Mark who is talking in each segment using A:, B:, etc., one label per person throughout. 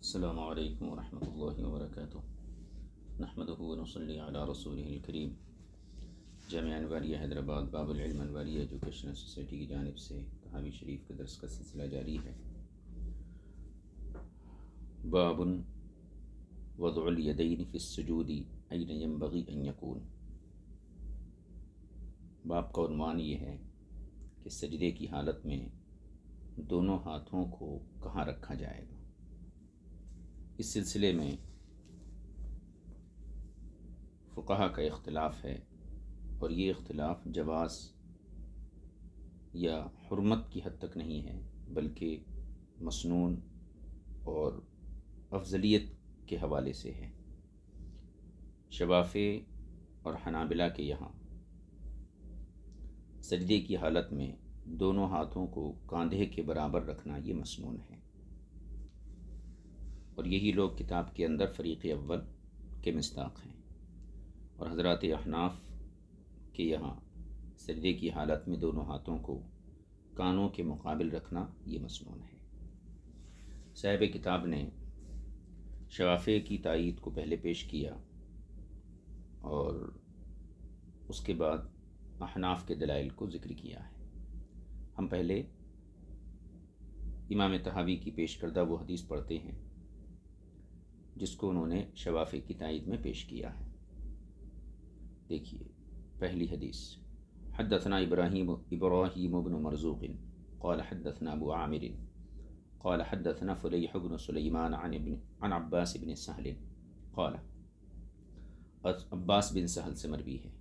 A: السلام عليكم ورحمة الله وبركاته نحمده ونصلي على रसूल الكريم जाम अनवारिया हैदराबाद बाबुलम अनवारिया एजुकेशनल सोसाइटी की जानब से कहावी शरीफ के दरस का सिलसिला जारी है बाबन वदीन फ़िसजूदी अन यमबगी यकून बाप का उनवान ये है कि सजदे की हालत में दोनों हाथों को कहाँ रखा जाएगा इस सिलसिले में फ़ुका का इख्तलाफ है और ये इख्तलाफ जवास या हरमत की हद तक नहीं है बल्कि मसनून और अफजलियत के हवाले से है शवाफ़े और हनाबिला के यहाँ सजदे की हालत में दोनों हाथों को कंधे के बराबर रखना ये मसनून है और यही लोग किताब के अंदर फ़रीक़ अव्वल के मस्ताक हैं और हजरत अहनाफ के यहाँ सजदे की हालत में दोनों हाथों को कानों के मुकाबल रखना ये मसनून है साहब किताब ने शवाफ़े की तइद को पहले पेश किया और उसके बाद अहनाफ के दलाइल को ज़िक्र किया है हम पहले इमाम तहावी की पेश करदा वो हदीस पढ़ते हैं जिसको उन्होंने शवाफ़ी की तइद में पेश किया है देखिए पहली हदीस हदसना इब्राहिम इब्राहिम बन मरजूक़िन कौल हदसना अबू आमिर कौल हदसना फ़लैह बन सलेमान अन अब्बास इबन सहल कौल अब्बास बिन सहल से मरवी है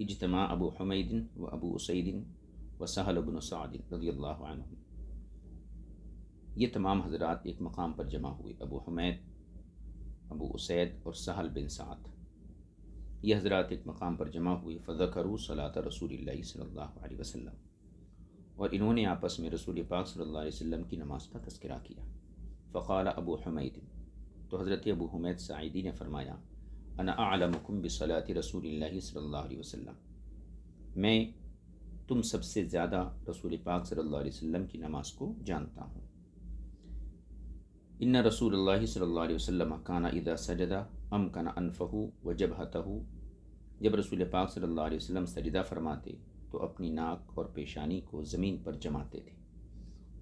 A: इजतमा अबू हमीदिन व अबू उसैदिन व सहल अबन सादिन रजी ये तमाम हजरात एक मकाम पर जमा हुए अबू हमैद अबू उसैद और सहल बिन सात ये हज़रा एक मकाम पर जमा हुए करू सलात रसूल सल्ला वसम और इन्होंने आपस में रसूल पाक सल्ला वसम की नमाज का तस्करा किया फ़ाल अबू हमीद तो हज़रत अबू हमीद साइदी ने फ़रमाया अना आलमकुम बसलात रसूल सल्ला वसम मैं तुम सबसे ज़्यादा रसूल पाक सल्ला वसम की नमाज को जानता हूँ इन रसूल सल्ला वसम काना इदा सजदा अम काना अनफ़हू व जब जबहतहू जब रसूल पाक सल्ला वसम सजदा फरमाते तो अपनी नाक और पेशानी को ज़मीन पर जमाते थे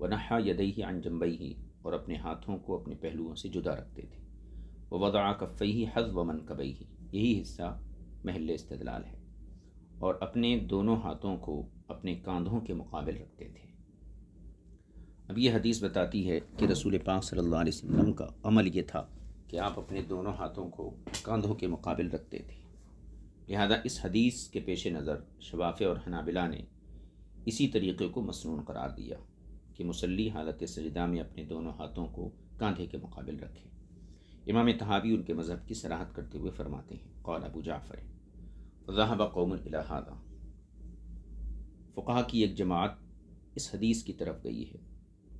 A: व नहा यदई अन जम्बई ही और अपने हाथों को अपने पहलुओं से जुदा रखते थे व वदा कफ़ई ही हज व मन कबई ही यही हिस्सा महल इस्तलाल है और अपने दोनों हाथों को अपने कंधों के मुकाबले रखते थे अब ये हदीस बताती है कि रसूल पाक सल्लल्लाहु अलैहि वसल्लम का अमल ये था कि आप अपने दोनों हाथों को कंधों के मुकाबिल रखते थे लिहाजा इस हदीस के पेश नज़र शवाफ़ और हनाबिला ने इसी तरीक़े को मसनून करार दिया कि मुसली हालत सजदा में अपने दोनों हाथों को कंधे के मुकाबिल रखें इमाम तहावी उनके मज़हब की सराहत करते हुए फरमाते हैं कौल अबू जाफ़र फ़जाहबा कौमदा फ़ुका की एक जमात इस हदीस की तरफ गई है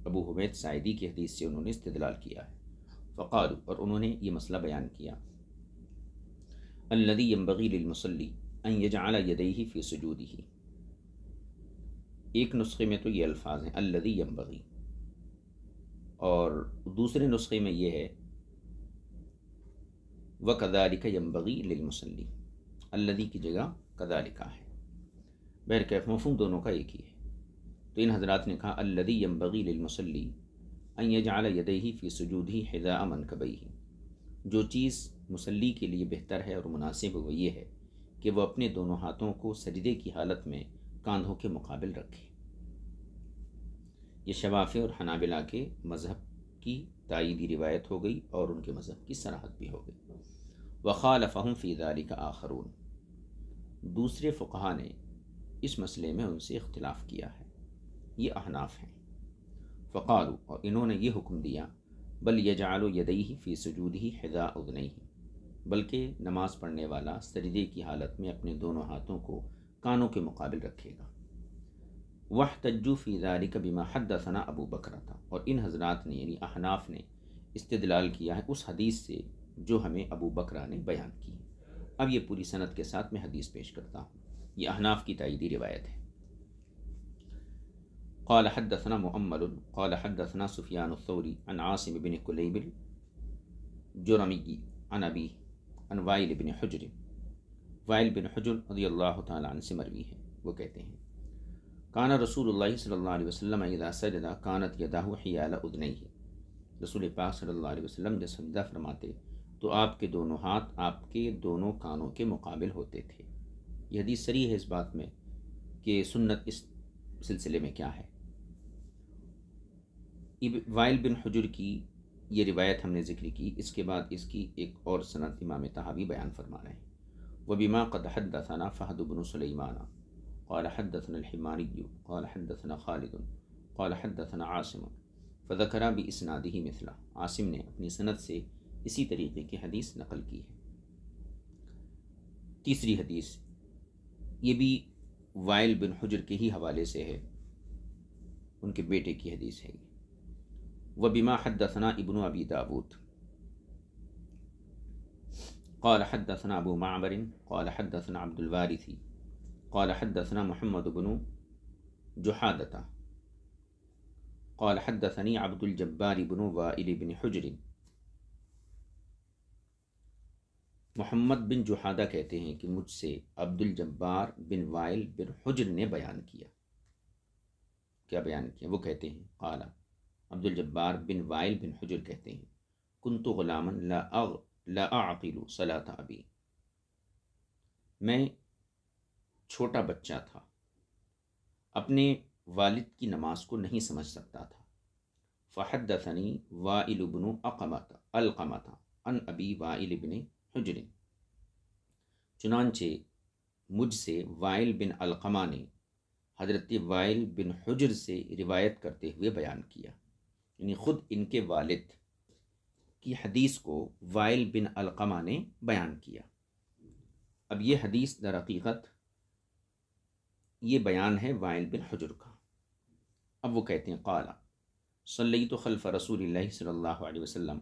A: अबू हमेद साइदी की हदीस से उन्होंने इस्तलाल किया है फ़ाल और उन्होंने ये मसला बयान किया अल्लदी यम्बगीमसली अन यदई फ़ी सजूदी ही एक नुस्खे में तो ये अल्फाज हैं अल्लदी यम्बगी और दूसरे नुस्खे में ये है व कदालिका यम्बगी लमसली अल्लदी की जगह कदालिका है बहरकैफ मफूम दोनों का एक ही है तो इन हजरात ने कहा अल्लदी यम्बगी लमसली अयजाल यदही फ़ी सजूदी हिजा अमन कबई जो चीज़ मुसली के लिए बेहतर है और मुनासिब वो ये है कि वह अपने दोनों हाथों को सजदे की हालत में कांधों के मुकाबल रखे ये शवाफ़ और हनाबिला के मज़हब की तइदी रिवायत हो गई और उनके मज़हब की सराहत भी हो गई वखालफ़हम फ़ीदाली का आखरून दूसरे फ़ुकहा ने इस मसले में उनसे इख्तलाफ किया है ये अहनाफ हैं फ़ारू और इन्होंने ये हुक्म दिया बल यजालो यदई फ़ी सजूद ही हिदा उदनई बल्कि नमाज़ पढ़ने वाला सरदे की हालत में अपने दोनों हाथों को कानों के मुकाबिल रखेगा वह तजु फ़ी का बीमा हद दसना अबू बकर था और इन हजरात ने यानी अहनाफ ने इस्तलाल किया है उस हदीस से जो हमें अबू बकरा ने बयान की अब ये पूरी सनत के साथ मैं हदीस पेश करता हूँ ये अहनाफ की तइदी रिवायत है قال حدثنا مؤمل قال حدثنا سفيان الثوري عن عاصم بن كليب الجرمي عن أبيه عن वाइल बिन हजर वाइल बिन हजर रदी अल्लाह तन से मरवी है वो कहते हैं काना रसूल सल्ला वसलम सजदा कानत यदाहु हयाल उदनई रसूल पाक सल्ला वसलम जब सजदा फरमाते तो आपके दोनों हाथ आपके दोनों कानों के मुकाबिल होते थे यह हदीस सरी है इस बात में कि सुन्नत इस सिलसिले में क्या है वाइल बिन हजर की ये रिवायत हमने जिक्र की इसके बाद इसकी एक और सनत इमाम तहावी बयान फरमा रहे हैं व बिमा कद दसाना फ़हद बन सलेमाना कौल हदसनमानी कौल दसन खालिद कौल हदसन आसिम फ़रा भी इसनादी ही मिसला आसिम ने अपनी सनत से इसी तरीके की हदीस नकल की है तीसरी हदीस ये भी वायल बिन हजर के ही हवाले से है उनके बेटे की हदीस है ये वबिमा हदसना इबन अबी दाऊद قال حدثنا أبو معمر قال حدثنا عبد الوارث قال حدثنا محمد بن جحادة قال حدثني عبد الجبار بن وائل بن حجر मोहम्मद बिन जुहादा कहते हैं कि मुझसे Abdul Jabbar bin Wail bin Hajar ने बयान किया क्या बयान किया वो कहते हैं काला Abdul Jabbar bin Wail bin Hajar कहते हैं कुंतु तो ग़ुलामन लाकिल सला था अभी मैं छोटा बच्चा था अपने वालिद की नमाज को नहीं समझ सकता था फ़हदनी वाइलबन अकमत अलकमत अन अबी वाइलबिन हजर चुनानचे मुझसे वाइल बिन अलकमा ने हज़रत वाइल बिन हजर से रिवायत करते हुए बयान किया यानी ख़ुद इनके वालिद की हदीस को वाइल बिन अलकमा ने बयान किया अब ये हदीस दर हकीक़त ये बयान है वाइल बिन हजर का अब वो कहते हैं काला सल्ली तो खलफ़ रसूल सल्ला वसम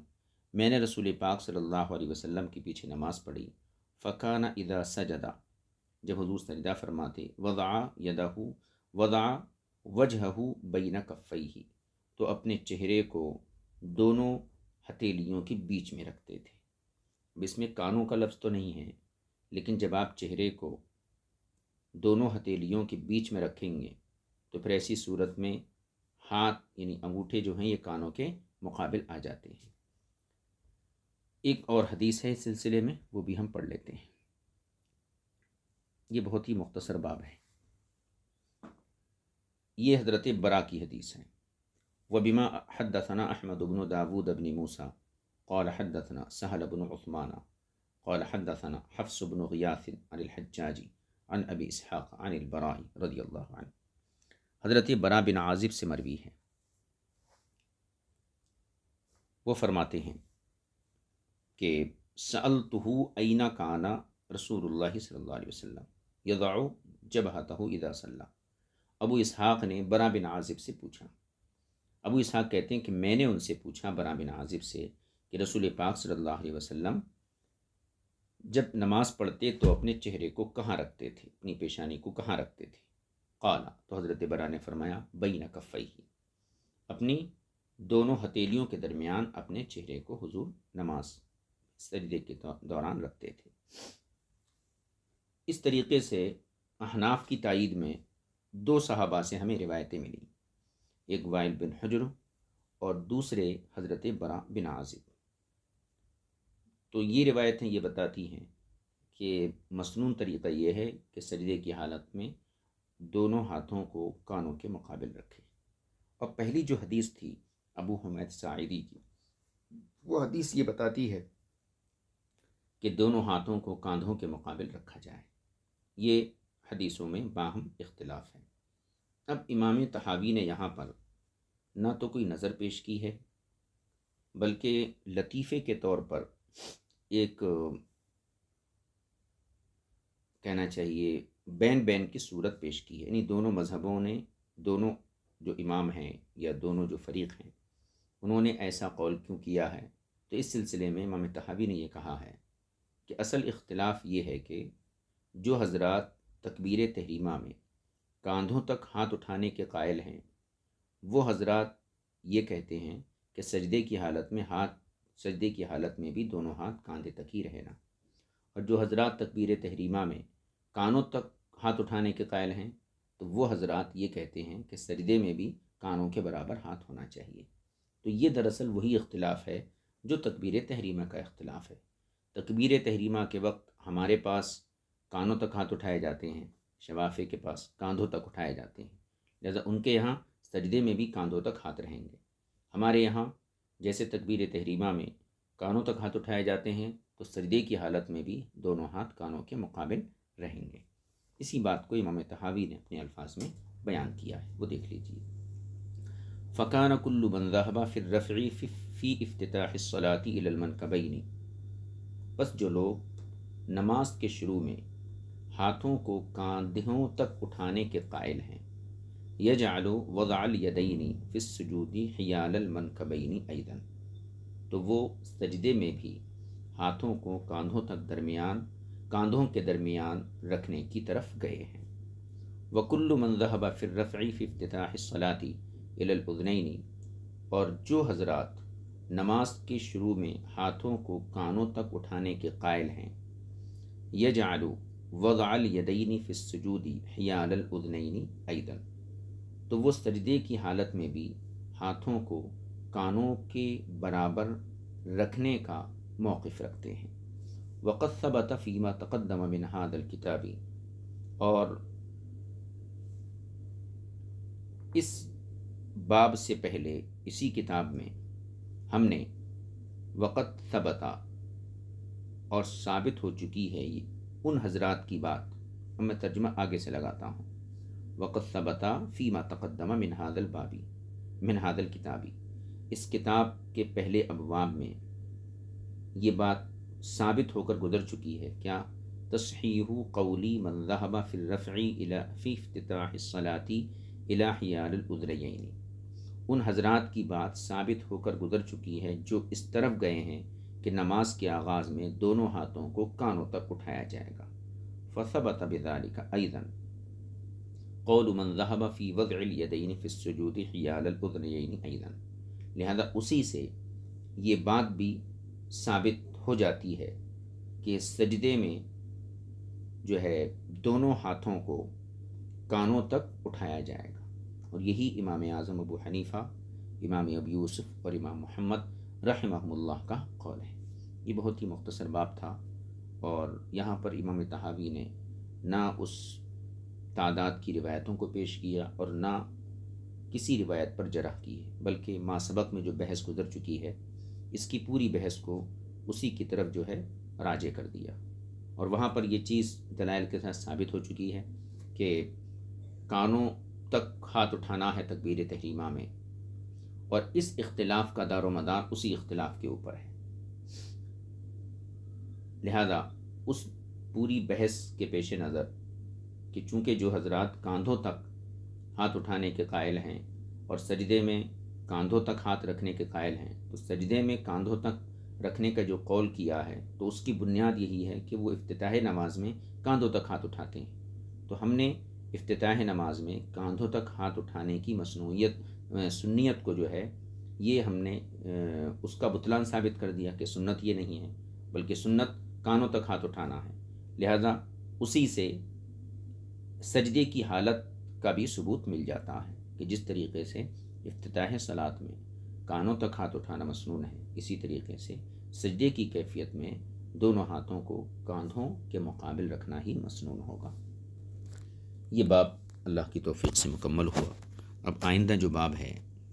A: मैंने रसूल पाक सल्ला वसम के पीछे नमाज़ पढ़ी फ़काना इदा सजदा जब हजूर सजदा फरमाते वदा यदा वदा वजहू बैना कफ़ई तो अपने चेहरे को दोनों हथेलियों के बीच में रखते थे इसमें कानों का लफ्ज़ तो नहीं है लेकिन जब आप चेहरे को दोनों हथेलियों के बीच में रखेंगे तो फिर ऐसी सूरत में हाथ यानी अंगूठे जो हैं ये कानों के मुकाबल आ जाते हैं एक और हदीस है इस सिलसिले में वो भी हम पढ़ लेते हैं ये बहुत ही मुख्तसर बाब है ये हजरत बरा की हदीस है व बीमा हदसना अहमद अबन दाबूद अबन मूसा कौल हदसना सहल बन उस्माना कौल हदसना हफ्स बन गयासिन अनिलहजाजी अन अबी इसहाक़ अनिलबराई रदी अल्लाह हज़रत बरा बिन आजिब से मरवी है वो फरमाते हैं कि सल तहु काना रसूल सल्ला वसम यदाओ जब हतः इदा सल्ला अबू इसहाक़ ने बरा बिन आजिब से पूछा अबू इसहाक कहते हैं कि मैंने उनसे पूछा बरा बिन आजिब से कि रसूल पाक सल्लल्लाहु अलैहि वसल्लम जब नमाज़ पढ़ते तो अपने चेहरे को कहाँ रखते थे अपनी पेशानी को कहाँ रखते थे काला तो हज़रत बरा ने फरमाया बई न ही अपनी दोनों हथेलियों के दरमियान अपने चेहरे को हुजूर नमाज सजदे के दौरान रखते थे इस तरीके से अहनाफ की तइद में दो साहबा से हमें रिवायतें मिली एक वाइल बिन हजर और दूसरे हज़रत बरा बिन आजिब तो ये रिवायतें ये बताती हैं कि मसनून तरीक़ा यह है कि सजदे की हालत में दोनों हाथों को कानों के मुकाबिल रखें और पहली जो हदीस थी अबू हमैद साइदी की वो हदीस ये बताती है कि दोनों हाथों को कांधों के मुकाबिल रखा जाए ये हदीसों में बाहम इख्तलाफ है अब इमाम तहावी ने यहाँ पर ना तो कोई नज़र पेश की है बल्कि लतीफ़े के तौर पर एक कहना चाहिए बैन बैन की सूरत पेश की है यानी दोनों मज़हबों ने दोनों जो इमाम हैं या दोनों जो फरीक़ हैं उन्होंने ऐसा कौल क्यों किया है तो इस सिलसिले में इमाम तहावी ने यह कहा है कि असल इख्तलाफ ये है कि जो हज़रा तकबीर तहरीमा में कांधों तक हाथ उठाने के कायल हैं वो हजरत ये कहते हैं कि सजदे की हालत में हाथ सजदे की हालत में भी दोनों हाथ कांधे तक ही रहना और जो हजरत तकबीर तहरीमा में कानों तक हाथ उठाने के कायल हैं तो वो हजरत ये कहते हैं कि सजदे में भी कानों के बराबर हाथ होना चाहिए तो ये दरअसल वही इख्तलाफ है जो तकबीर तहरीमा का इख्तलाफ है तकबीर तहरीमा के वक्त हमारे पास कानों तक हाथ उठाए जाते हैं शवाफे के पास कांधों तक उठाए जाते हैं लिहाजा उनके यहाँ सजदे में भी कांधों तक हाथ रहेंगे हमारे यहाँ जैसे तकबीर तहरीमा में कानों तक हाथ उठाए जाते हैं तो सजदे की हालत में भी दोनों हाथ कानों के मुकाबिल रहेंगे इसी बात को इमाम तहावी ने अपने अल्फाज में बयान किया है वो देख लीजिए फ़कान बन बंदाहबा फिर रफ़ी फ़ी कबई ने बस जो लोग नमाज के शुरू में हाथों को कांधों तक उठाने के कायल हैं जालो वज़ाल यदयनी फ़िसजूदी मनकबैनी ऐदन तो वो सजदे में भी हाथों को कांधों तक दरमियान कांधों के दरमियान रखने की तरफ गए हैं वकुल्लु मनजहबा फिर रफ़ी फ़िफ्तलाती इलउदनैनी और जो हजरात नमाज के शुरू में हाथों को कानों तक उठाने के कायल हैं यजालू वज़ाल यदयनी फ़िसजूदी हियालउदनैनी ऐदन तो वो सजदे की हालत में भी हाथों को कानों के बराबर रखने का मौक़ रखते हैं वक़सबत फ़ीमा तकदम मिन हादल किताबी और इस बाब से पहले इसी किताब में हमने वक़त सबता और साबित हो चुकी है ये उन हजरात की बात अब मैं तर्जमा आगे से लगाता हूँ वक़त सबता फ़ीमा तकदमा मिनहादल बाबी मिनहादल किताबी इस किताब के पहले अबवाब में ये बात साबित होकर गुजर चुकी है क्या तशहीह कौली मजहबा फ़िलरफ़ी फ़ीफ़तलाती अलाहियालउदरयनी उन हजरात की बात साबित होकर गुजर चुकी है जो इस तरफ गए हैं कि नमाज के आगाज़ में दोनों हाथों को कानों तक उठाया जाएगा फसबत बेदारी का ऐदन कौलमन जहब फ़ी वज़लयदीन फ़िसजूदी ऐदन लिहाजा उसी से ये बात भी साबित हो जाती है कि सजदे में जो है दोनों हाथों को कानों तक उठाया जाएगा और यही इमाम अजम अबू हनीफ़ा इमाम अब यूसुफ़ और इमाम मोहम्मद रहमल्ला का कौल है ये बहुत ही मख्तसर बाब था और यहाँ पर इमाम तहावी ने ना उस तादाद की रिवायतों को पेश किया और ना किसी रिवायत पर जरह की है बल्कि माँ सबक में जो बहस गुजर चुकी है इसकी पूरी बहस को उसी की तरफ जो है राजे कर दिया और वहाँ पर यह चीज़ दलाइल के साथ साबित हो चुकी है कि कानों तक हाथ उठाना है तकबीर तहरीमा में और इस इख्तलाफ का दारो मदार उसी इख्तलाफ के ऊपर है लिहाजा उस पूरी बहस के पेश नज़र कि चूँकि जो हजरत कांधों तक हाथ उठाने के कायल हैं और सजदे में कांधों तक हाथ रखने के कायल हैं तो सजदे में कांधों तक रखने का जो कौल किया है तो उसकी बुनियाद यही है कि वो अफ्ताह नमाज में कांधों तक हाथ उठाते हैं तो हमने अफ्ताह नमाज में कांधों तक हाथ उठाने की मसनूयत सुन्नीत को जो है ये हमने उसका बुतलान साबित कर दिया कि सुन्नत ये नहीं है बल्कि सुन्नत कानों तक हाथ उठाना है लिहाजा उसी से सजदे की हालत का भी सबूत मिल जाता है कि जिस तरीके से अफ्ताह सलात में कानों तक हाथ उठाना मसनून है इसी तरीके से सजदे की कैफियत में दोनों हाथों को कांधों के मुकाबिल रखना ही मसनून होगा ये बाप अल्लाह की तोफ़ी से मुकम्मल हुआ अब आइंदा जो बाब है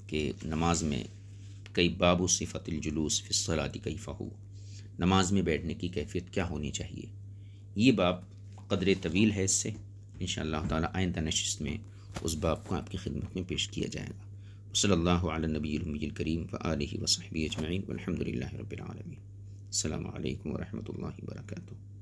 A: कि नमाज में कई बाब सिफ़तिल जुलूस फ़िसलाती कई फ़हू नमाज में बैठने की कैफियत क्या होनी चाहिए ये बाब कदर तवील है इससे इन ताला आइंदा नशस्त में उस बाप को आपकी खिदमत में पेश किया जाएगा सल्ला नबी करीम व आल वसहबी अजमाइन अलहमदिल्ला रबालमीन अल्लाम वरहमल वर्का